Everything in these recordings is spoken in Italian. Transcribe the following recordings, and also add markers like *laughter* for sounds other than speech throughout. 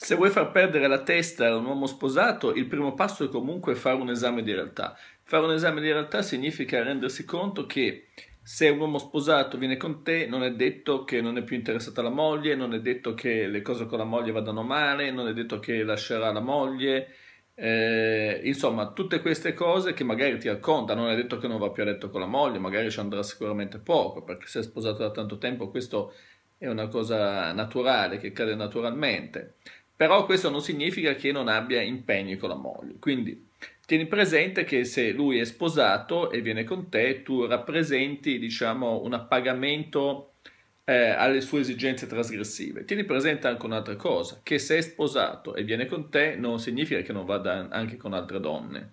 Se vuoi far perdere la testa a un uomo sposato, il primo passo è comunque fare un esame di realtà. Fare un esame di realtà significa rendersi conto che se un uomo sposato viene con te, non è detto che non è più interessato alla moglie, non è detto che le cose con la moglie vadano male, non è detto che lascerà la moglie. Eh, insomma, tutte queste cose che magari ti racconta, non è detto che non va più a letto con la moglie, magari ci andrà sicuramente poco, perché se è sposato da tanto tempo questo è una cosa naturale che cade naturalmente però questo non significa che non abbia impegni con la moglie. Quindi tieni presente che se lui è sposato e viene con te, tu rappresenti diciamo, un appagamento eh, alle sue esigenze trasgressive. Tieni presente anche un'altra cosa, che se è sposato e viene con te non significa che non vada anche con altre donne.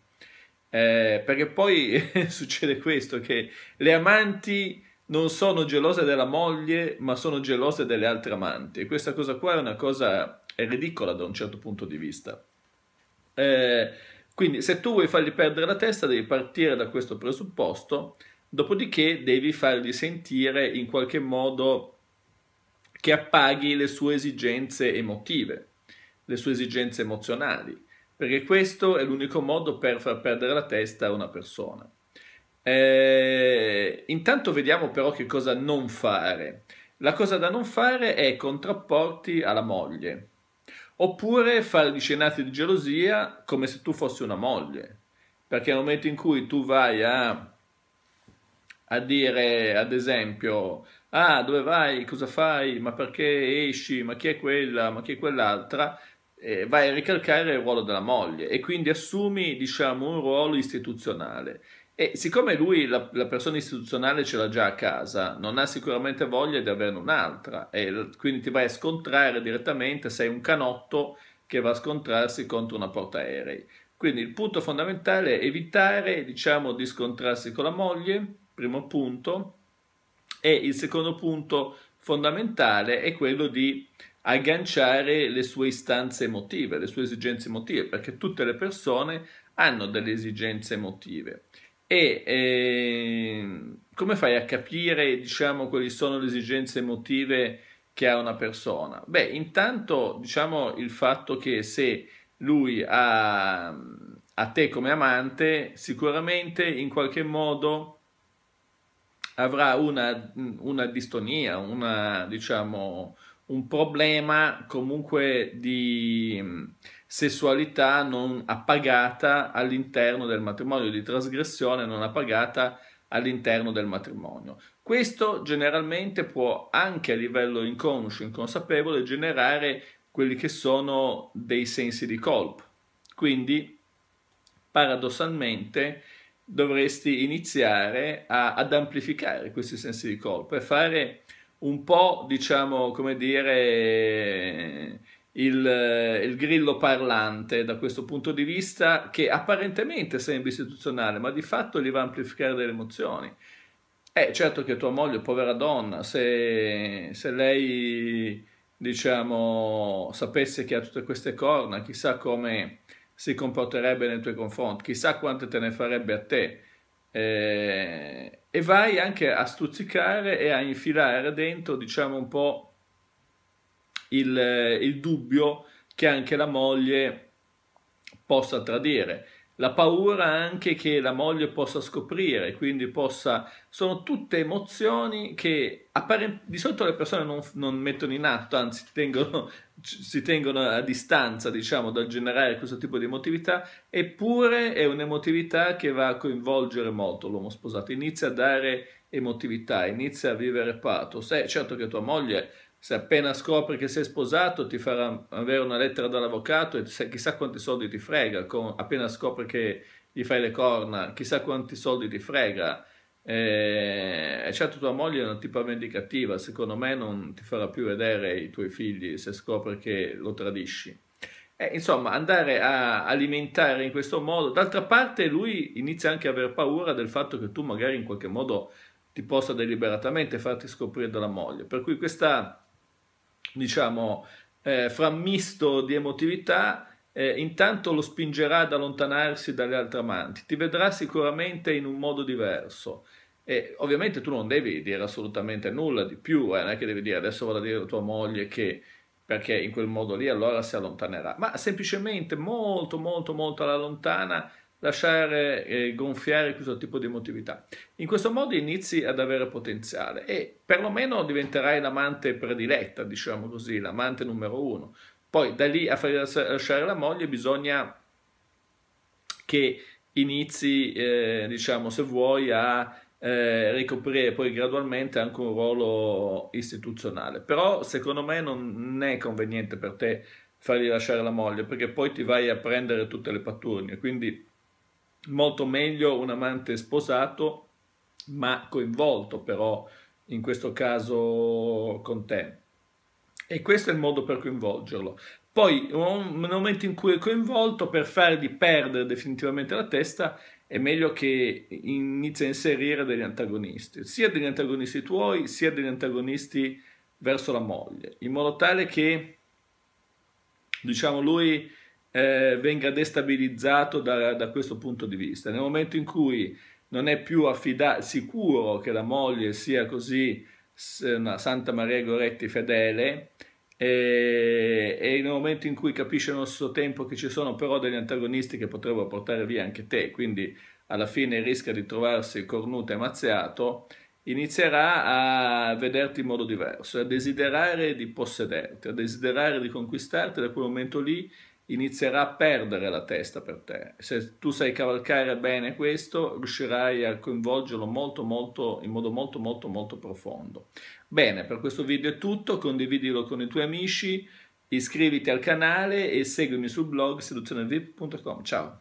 Eh, perché poi *laughs* succede questo, che le amanti non sono gelose della moglie, ma sono gelose delle altre amanti. E Questa cosa qua è una cosa è ridicola da un certo punto di vista. Eh, quindi se tu vuoi fargli perdere la testa devi partire da questo presupposto, dopodiché devi fargli sentire in qualche modo che appaghi le sue esigenze emotive, le sue esigenze emozionali, perché questo è l'unico modo per far perdere la testa a una persona. Eh, intanto vediamo però che cosa non fare. La cosa da non fare è contrapporti alla moglie, Oppure fare gli scenati di gelosia come se tu fossi una moglie, perché nel momento in cui tu vai a, a dire, ad esempio, ah, dove vai, cosa fai, ma perché esci, ma chi è quella, ma chi è quell'altra, eh, vai a ricalcare il ruolo della moglie e quindi assumi, diciamo, un ruolo istituzionale e siccome lui, la, la persona istituzionale, ce l'ha già a casa, non ha sicuramente voglia di averne un'altra, e quindi ti vai a scontrare direttamente, sei un canotto che va a scontrarsi contro una portaerei. Quindi il punto fondamentale è evitare, diciamo, di scontrarsi con la moglie, primo punto, e il secondo punto fondamentale è quello di agganciare le sue istanze emotive, le sue esigenze emotive, perché tutte le persone hanno delle esigenze emotive e eh, come fai a capire diciamo quali sono le esigenze emotive che ha una persona beh intanto diciamo il fatto che se lui ha a te come amante sicuramente in qualche modo avrà una, una distonia una diciamo un problema comunque di sessualità non appagata all'interno del matrimonio, di trasgressione non appagata all'interno del matrimonio. Questo generalmente può anche a livello inconscio, inconsapevole, generare quelli che sono dei sensi di colpa. Quindi, paradossalmente, dovresti iniziare a, ad amplificare questi sensi di colpa e fare un po', diciamo, come dire, il, eh, il, grillo parlante da questo punto di vista che apparentemente sembra istituzionale ma di fatto gli va a amplificare delle emozioni. Eh, certo che tua moglie, povera donna, se, se lei diciamo sapesse che ha tutte queste corna, chissà come si comporterebbe nei tuoi confronti, chissà quante te ne farebbe a te. Eh, e vai anche a stuzzicare e a infilare dentro, diciamo un po' il, eh, il dubbio che anche la moglie possa tradire la paura anche che la moglie possa scoprire, quindi possa... Sono tutte emozioni che apparen... di solito le persone non, non mettono in atto, anzi tengono, *laughs* si tengono a distanza, diciamo, dal generare questo tipo di emotività, eppure è un'emotività che va a coinvolgere molto l'uomo sposato, inizia a dare emotività, inizia a vivere pathos. Eh, certo che tua moglie se appena scopri che sei sposato ti farà avere una lettera dall'avvocato e chissà quanti soldi ti frega, con, appena scopri che gli fai le corna, chissà quanti soldi ti frega. E eh, certo tua moglie è una tipa vendicativa, secondo me non ti farà più vedere i tuoi figli se scopri che lo tradisci. E, eh, insomma, andare a alimentare in questo modo, d'altra parte lui inizia anche a aver paura del fatto che tu magari in qualche modo ti possa deliberatamente farti scoprire dalla moglie, per cui questa diciamo, eh, frammisto di emotività, eh, intanto lo spingerà ad allontanarsi dalle altre amanti, ti vedrà sicuramente in un modo diverso. E ovviamente tu non devi dire assolutamente nulla di più, eh, non è che devi dire adesso vado a dire a tua moglie che perché in quel modo lì allora si allontanerà, ma semplicemente molto molto molto alla lontana lasciare eh, gonfiare questo tipo di emotività. In questo modo inizi ad avere potenziale e perlomeno diventerai l'amante prediletta, diciamo così, l'amante numero uno. Poi da lì a far lasciare la moglie bisogna che inizi, eh, diciamo, se vuoi, a eh, ricoprire poi gradualmente anche un ruolo istituzionale. Però secondo me non è conveniente per te fargli lasciare la moglie perché poi ti vai a prendere tutte le patturne, quindi molto meglio un amante sposato ma coinvolto però in questo caso con te. E questo è il modo per coinvolgerlo. Poi, nel momento in cui è coinvolto, per fargli perdere definitivamente la testa, è meglio che inizi a inserire degli antagonisti, sia degli antagonisti tuoi, sia degli antagonisti verso la moglie, in modo tale che, diciamo, lui eh, venga destabilizzato da, da, questo punto di vista. Nel momento in cui non è più sicuro che la moglie sia così una Santa Maria Goretti fedele, e, eh, e, nel momento in cui capisce nello stesso tempo che ci sono però degli antagonisti che potrebbero portare via anche te, quindi alla fine rischia di trovarsi cornuto e mazziato, inizierà a vederti in modo diverso, a desiderare di possederti, a desiderare di conquistarti da quel momento lì inizierà a perdere la testa per te. Se tu sai cavalcare bene questo, riuscirai a coinvolgerlo molto, molto, in modo molto, molto, molto profondo. Bene, per questo video è tutto, condividilo con i tuoi amici, iscriviti al canale e seguimi sul blog seduzionevip.com. Ciao!